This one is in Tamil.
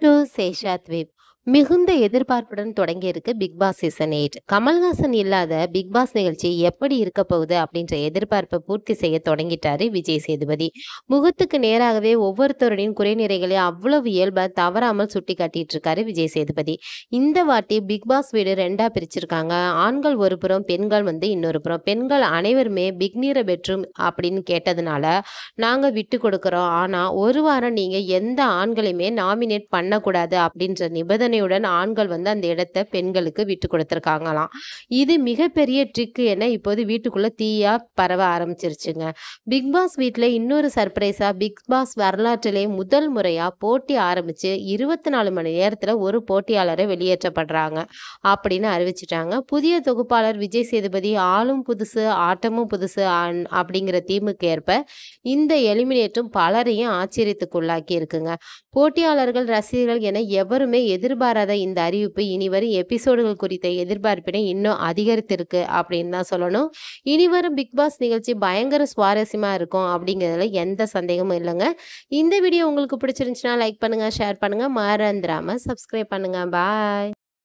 टू शेषाद्वीप மிகுந்த எதிர்பார்ப்புடன் தொடங்கியிருக்கு big Boss season eight Kamal Haasan இல்லாத பிக் பாஸ் நிகழ்ச்சி எப்படி இருக்க போகுது அப்படின்ற எதிர்பார்ப்பை பூர்த்தி செய்ய தொடங்கிட்டாரு விஜய் சேதுபதி முகத்துக்கு நேராகவே ஒவ்வொருத்தருடையும் குறை அவ்வளவு இயல்ப தவறாமல் சுட்டி காட்டிட்டு இருக்காரு விஜய் சேதுபதி இந்த வாட்டி பிக் பாஸ் வீடு ரெண்டா பிரிச்சிருக்காங்க ஆண்கள் ஒரு புறம் பெண்கள் வந்து இன்னொரு புறம் பெண்கள் அனைவருமே பிக் நீர பெற்றும் அப்படின்னு கேட்டதுனால நாங்க விட்டு கொடுக்குறோம் ஆனா ஒரு வாரம் நீங்க எந்த ஆண்களையுமே நாமினேட் பண்ணக்கூடாது அப்படின்ற நிபந்தனை நிபந்தனையுடன் ஆண்கள் வந்து அந்த இடத்த பெண்களுக்கு விட்டு கொடுத்துருக்காங்களாம் இது மிகப்பெரிய ட்ரிக்கு என இப்போது வீட்டுக்குள்ளே தீயாக பரவ ஆரம்பிச்சிருச்சுங்க பிக் பாஸ் வீட்டில் இன்னொரு சர்ப்ரைஸாக பிக் பாஸ் வரலாற்றிலே முதல் முறையாக போட்டி ஆரம்பித்து இருபத்தி நாலு மணி நேரத்தில் ஒரு போட்டியாளரை வெளியேற்றப்படுறாங்க அப்படின்னு அறிவிச்சிட்டாங்க புதிய தொகுப்பாளர் விஜய் சேதுபதி ஆளும் புதுசு ஆட்டமும் புதுசு அப்படிங்கிற தீமுக்கு ஏற்ப இந்த எலிமினேட்டும் பலரையும் ஆச்சரியத்துக்குள்ளாக்கி இருக்குங்க போட்டியாளர்கள் ரசிகர்கள் என எவருமே எதிர்பார்க்க எதிர்பாராத இந்த அறிவிப்பு இனிவரும் எபிசோடுகள் குறித்த எதிர்பார்ப்பினை இன்னும் அதிகரித்திருக்கு அப்படின்னு தான் சொல்லணும் இனிவரும் பிக் பாஸ் நிகழ்ச்சி பயங்கர சுவாரஸ்யமாக இருக்கும் அப்படிங்கிறதுல எந்த சந்தேகமும் இல்லைங்க இந்த வீடியோ உங்களுக்கு பிடிச்சிருந்துச்சுன்னா லைக் பண்ணுங்கள் ஷேர் பண்ணுங்கள் மறந்துடாமல் சப்ஸ்கிரைப் பண்ணுங்கள் பாய்